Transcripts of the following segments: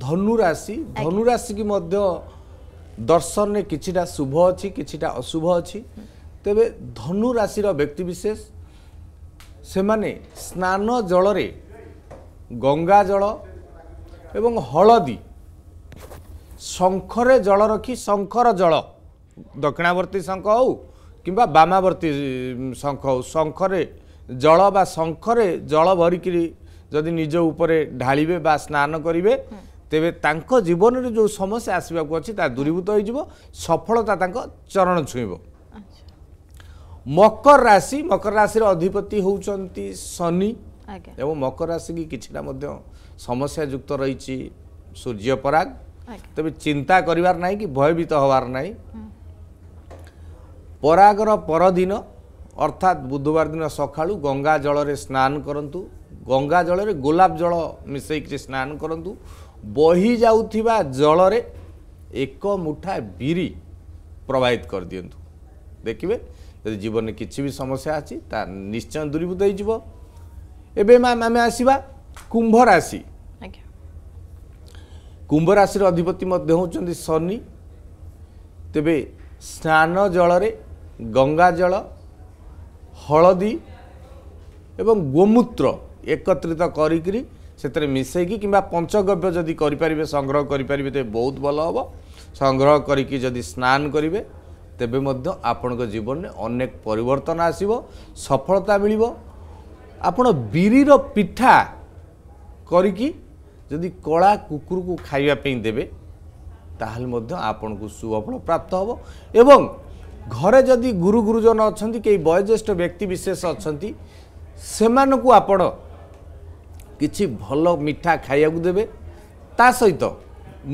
ଧନୁରାଶି ଧନୁରାଶିକୁ ମଧ୍ୟ ଦର୍ଶନରେ କିଛିଟା ଶୁଭ ଅଛି କିଛିଟା ଅଶୁଭ ଅଛି ତେବେ ଧନୁରାଶିର ବ୍ୟକ୍ତିବିଶେଷ ସେମାନେ ସ୍ନାନ ଜଳରେ ଗଙ୍ଗା ଜଳ ଏବଂ ହଳଦୀ ଶଙ୍ଖରେ ଜଳ ରଖି ଶଙ୍ଖର ଜଳ ଦକ୍ଷିଣାବର୍ତ୍ତୀ ଶଙ୍ଖ ହଉ କିମ୍ବା ବାମାବର୍ତ୍ତୀ ଶଙ୍ଖ ହଉ ଶଙ୍ଖରେ ଜଳ ବା ଶଙ୍ଖରେ ଜଳ ଭରିକିରି ଯଦି ନିଜ ଉପରେ ଢାଳିବେ ବା ସ୍ନାନ କରିବେ ତେବେ ତାଙ୍କ ଜୀବନରେ ଯେଉଁ ସମସ୍ୟା ଆସିବାକୁ ଅଛି ତାହା ଦୂରୀଭୂତ ହୋଇଯିବ ସଫଳତା ତାଙ୍କ ଚରଣ ଛୁଇଁବ ମକର ରାଶି ମକର ରାଶିର ଅଧିପତି ହେଉଛନ୍ତି ଶନି ଏବଂ ମକର ରାଶିକି କିଛିଟା ମଧ୍ୟ ସମସ୍ୟା ଯୁକ୍ତ ରହିଛି ସୂର୍ଯ୍ୟ ପରାଗ ତେବେ ଚିନ୍ତା କରିବାର ନାହିଁ କି ଭୟଭୀତ ହେବାର ନାହିଁ ପରାଗର ପରଦିନ ଅର୍ଥାତ୍ ବୁଧବାର ଦିନ ସକାଳୁ ଗଙ୍ଗା ଜଳରେ ସ୍ନାନ କରନ୍ତୁ ଗଙ୍ଗା ଜଳରେ ଗୋଲାପ ଜଳ ମିଶାଇକରି ସ୍ନାନ କରନ୍ତୁ ବହି ଯାଉଥିବା ଜଳରେ ଏକ ମୁଠା ବିରି ପ୍ରବାହିତ କରିଦିଅନ୍ତୁ ଦେଖିବେ ଯଦି ଜୀବନରେ କିଛି ବି ସମସ୍ୟା ଅଛି ତା ନିଶ୍ଚୟ ଦୂରୀଭୂତ ହେଇଯିବ ଏବେ ଆମେ ଆସିବା କୁମ୍ଭ ରାଶି କୁମ୍ଭ ରାଶିର ଅଧିପତି ମଧ୍ୟ ହେଉଛନ୍ତି ଶନି ତେବେ ସ୍ନାନ ଜଳରେ ଗଙ୍ଗା ଜଳ ହଳଦୀ ଏବଂ ଗୋମୂତ୍ର ଏକତ୍ରିତ କରିକିରି ସେଥିରେ ମିଶେଇକି କିମ୍ବା ପଞ୍ଚଗବ୍ୟ ଯଦି କରିପାରିବେ ସଂଗ୍ରହ କରିପାରିବେ ତେବେ ବହୁତ ଭଲ ହେବ ସଂଗ୍ରହ କରିକି ଯଦି ସ୍ନାନ କରିବେ ତେବେ ମଧ୍ୟ ଆପଣଙ୍କ ଜୀବନରେ ଅନେକ ପରିବର୍ତ୍ତନ ଆସିବ ସଫଳତା ମିଳିବ ଆପଣ ବିରିର ପିଠା କରିକି ଯଦି କଳା କୁକୁରକୁ ଖାଇବା ପାଇଁ ଦେବେ ତାହେଲେ ମଧ୍ୟ ଆପଣଙ୍କୁ ସୁଫଳ ପ୍ରାପ୍ତ ହେବ ଏବଂ ଘରେ ଯଦି ଗୁରୁ ଗୁରୁଜନ ଅଛନ୍ତି କେହି ବୟୋଜ୍ୟେଷ୍ଠ ବ୍ୟକ୍ତି ଅଛନ୍ତି ସେମାନଙ୍କୁ ଆପଣ କିଛି ଭଲ ମିଠା ଖାଇବାକୁ ଦେବେ ତା ସହିତ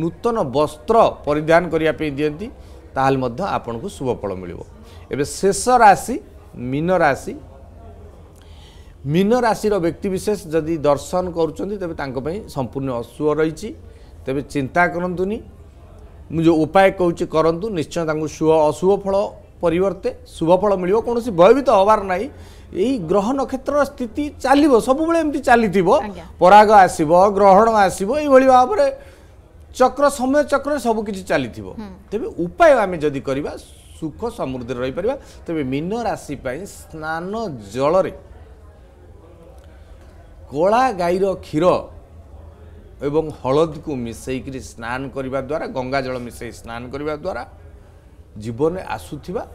ନୂତନ ବସ୍ତ୍ର ପରିଧାନ କରିବା ପାଇଁ ଦିଅନ୍ତି ତାହେଲେ ମଧ୍ୟ ଆପଣଙ୍କୁ ଶୁଭଫଳ ମିଳିବ ଏବେ ଶେଷ ରାଶି ମୀନ ରାଶି ମୀନ ରାଶିର ବ୍ୟକ୍ତିବିଶେଷ ଯଦି ଦର୍ଶନ କରୁଛନ୍ତି ତେବେ ତାଙ୍କ ପାଇଁ ସମ୍ପୂର୍ଣ୍ଣ ଅଶୁଭ ରହିଛି ତେବେ ଚିନ୍ତା କରନ୍ତୁନି ମୁଁ ଯେଉଁ ଉପାୟ କହୁଛି କରନ୍ତୁ ନିଶ୍ଚୟ ତାଙ୍କୁ ଶୁଭ ଅଶୁଭ ଫଳ ପରିବର୍ତ୍ତେ ଶୁଭଫଳ ମିଳିବ କୌଣସି ଭୟଭୀତ ହେବାର ନାହିଁ ଏଇ ଗ୍ରହ ନକ୍ଷତ୍ରର ସ୍ଥିତି ଚାଲିବ ସବୁବେଳେ ଏମିତି ଚାଲିଥିବ ପରାଗ ଆସିବ ଗ୍ରହଣ ଆସିବ ଏଇଭଳି ଭାବରେ ଚକ୍ର ସମୟ ଚକ୍ରରେ ସବୁକିଛି ଚାଲିଥିବ ତେବେ ଉପାୟ ଆମେ ଯଦି କରିବା ସୁଖ ସମୃଦ୍ଧିରେ ରହିପାରିବା ତେବେ ମୀନ ରାଶି ପାଇଁ ସ୍ନାନ ଜଳରେ କଳା ଗାଈର କ୍ଷୀର ଏବଂ ହଳଦୀକୁ ମିଶେଇକିରି ସ୍ନାନ କରିବା ଦ୍ୱାରା ଗଙ୍ଗା ଜଳ ମିଶାଇ ସ୍ନାନ କରିବା ଦ୍ୱାରା जीवन आसुवा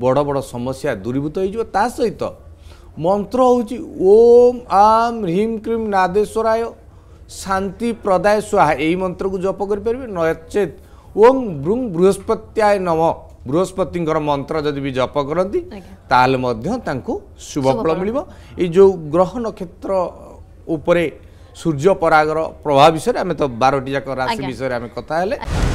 बड बड समस्या दूरीभूत मंत्र मन्त्री ओम आम हिं क्रिम नादेश्वराय शान्ति प्रदय सुहा यही मन्त्रक जप गरिपारे नचेत ओम बृङ बृहस्पत्याय नम बृहस्पति मन्त्र जति जप कति शुभ फल मिल्य ग्रह नक्षत्र सूर्य सूर्यपरगर प्रभाव विषय आमे त बारटी जाक राशि विषय कथाहेले